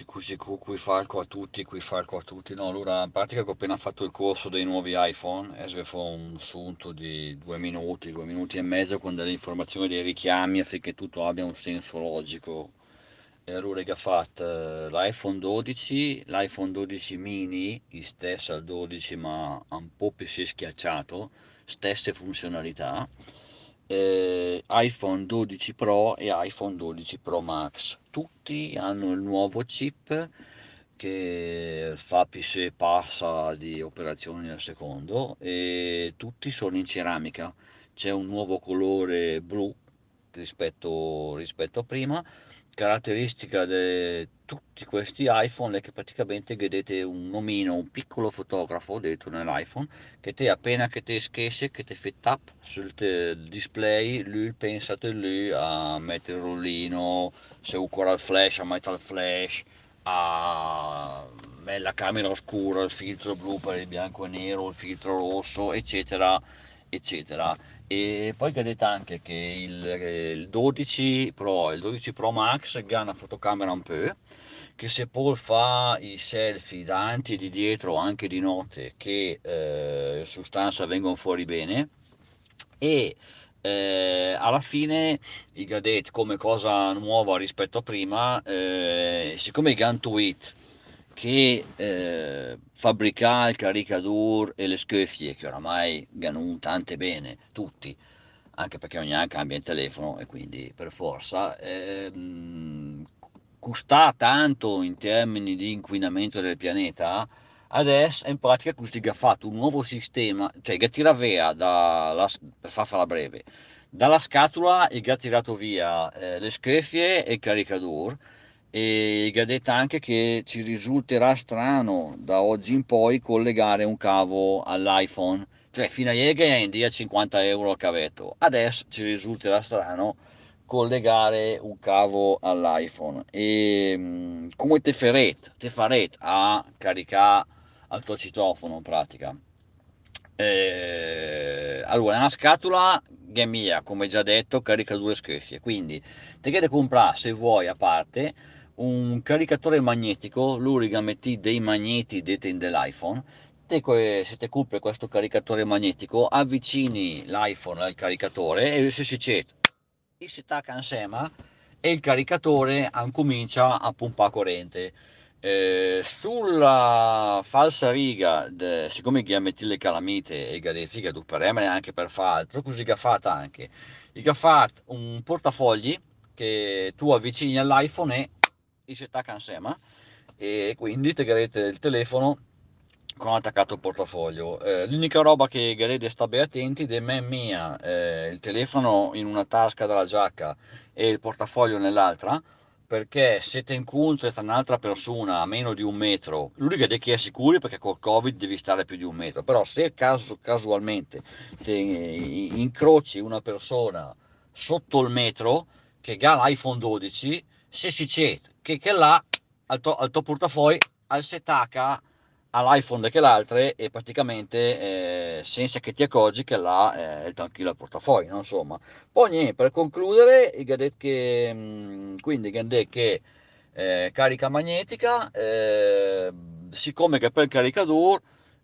sicuro, sicuro, qui falco a tutti, qui falco a tutti. No, allora, in pratica che ho appena fatto il corso dei nuovi iPhone e eh, se fa un assunto di due minuti, due minuti e mezzo con delle informazioni, dei richiami affinché tutto abbia un senso logico. E allora che ha fatto eh, l'iPhone 12, l'iPhone 12 mini, il stesso al 12 ma un po' più si è schiacciato, stesse funzionalità eh, iPhone 12 Pro e iPhone 12 Pro Max. Tutti hanno il nuovo chip che fa e passa di operazioni al secondo e tutti sono in ceramica. C'è un nuovo colore blu rispetto, rispetto a prima. Caratteristica di tutti questi iPhone è che praticamente vedete un omino, un piccolo fotografo dentro nell'iPhone che te appena che te schesse, che te fai tap sul display, lui pensate lui a mettere il rollino, se ancora il flash, a mettere il flash, a la camera oscura, il filtro blu per il bianco e nero, il filtro rosso, eccetera eccetera. E poi vedete anche che il, il 12 Pro e il 12 Pro Max che hanno fotocamera un po' che se Paul fa i selfie davanti e di dietro anche di notte che eh, sostanza vengono fuori bene e eh, alla fine i gadget come cosa nuova rispetto a prima eh, siccome i gun to che eh, fabbricà il caricadur e le scheffie che oramai ganun tante bene tutti anche perché ogni anno cambia il telefono e quindi per forza eh, costa tanto in termini di inquinamento del pianeta adesso in pratica questi ha fatto un nuovo sistema cioè che tira via dalla, per farla breve dalla scatola e che ha tirato via eh, le scheffie e il caricador e ha detto anche che ci risulterà strano da oggi in poi collegare un cavo all'iPhone cioè fino a ieri è in 50 euro al cavetto adesso ci risulterà strano collegare un cavo all'iPhone e mm, come te farete, te farete a caricare al tuo citofono in pratica eh, allora una scatola che è mia come già detto carica due schiffie quindi te che comprare se vuoi a parte un caricatore magnetico, l'Uriga metti dei magneti dentro dell'iPhone, te eh, se ti compri questo caricatore magnetico avvicini l'iPhone al caricatore e se si c'è e si tacca insieme e il caricatore comincia a pompare corrente. Eh, sulla falsa riga, de, siccome ha metti le calamite e gli ha detto che tu per anche per fare altro, così che fatta anche. Che ha fatto un portafogli che tu avvicini all'iPhone e si attacca Cansema e quindi tegherete il telefono con attaccato il portafoglio. Eh, l'unica roba che Garede sta ben attenti è me mia, eh, il telefono in una tasca della giacca e il portafoglio nell'altra, perché se ti incontri tra un'altra persona a meno di un metro, l'unica è chi è sicuri perché col Covid devi stare più di un metro, però se caso, casualmente te incroci una persona sotto il metro che ha l'iPhone 12, se si c'è che, che là al tuo, al tuo portafoglio al setaca all'iPhone che l'altro e praticamente eh, senza che ti accorgi che là eh, è tranquillo il portafoglio no? insomma poi niente per concludere che, mm, quindi Gandè che eh, carica magnetica eh, siccome che per il caricadur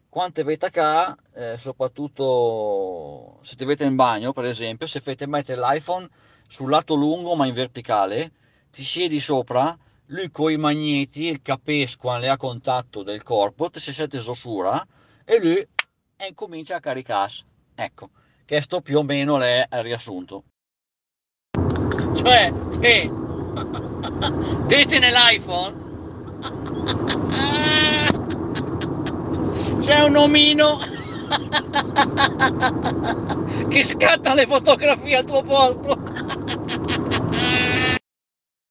quante vete a eh, soprattutto se ti avete in bagno per esempio se fate mettere l'iPhone sul lato lungo ma in verticale ti siedi sopra, lui con i magneti, il capesco le a contatto del corpo, ti si sente esosura e lui e incomincia a caricarsi. Ecco, questo più o meno è il riassunto. Cioè, che dite nell'iPhone c'è un omino che scatta le fotografie al tuo posto.